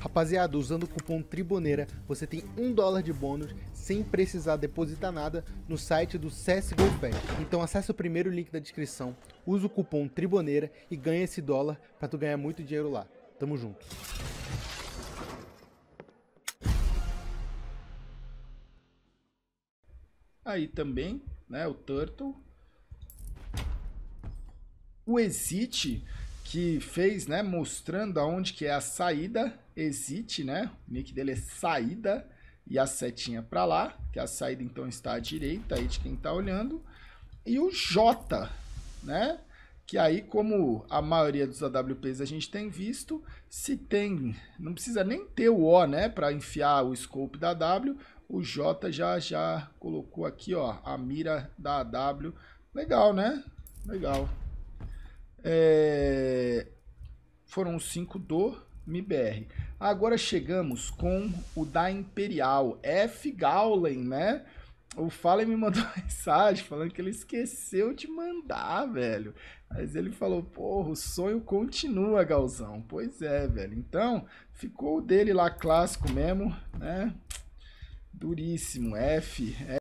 Rapaziada, usando o cupom Triboneira, você tem um dólar de bônus sem precisar depositar nada no site do CSGO Fest. Então acesse o primeiro link da descrição, usa o cupom Triboneira e ganha esse dólar para tu ganhar muito dinheiro lá. Tamo junto. Aí também, né, o Turtle. O Exit que fez, né, mostrando aonde que é a saída, exit, né, o nick dele é saída e a setinha para lá, que a saída então está à direita aí de quem está olhando, e o J, né, que aí como a maioria dos AWPs a gente tem visto, se tem, não precisa nem ter o O, né, para enfiar o scope da W, o J já já colocou aqui, ó, a mira da AW, legal, né, legal. É... Foram os cinco do MIBR. Agora chegamos com o da Imperial, F. Gaulen, né? O Fallen me mandou uma mensagem falando que ele esqueceu de mandar, velho. Mas ele falou, porra, o sonho continua, Galzão. Pois é, velho. Então, ficou o dele lá clássico mesmo, né? Duríssimo, F, F.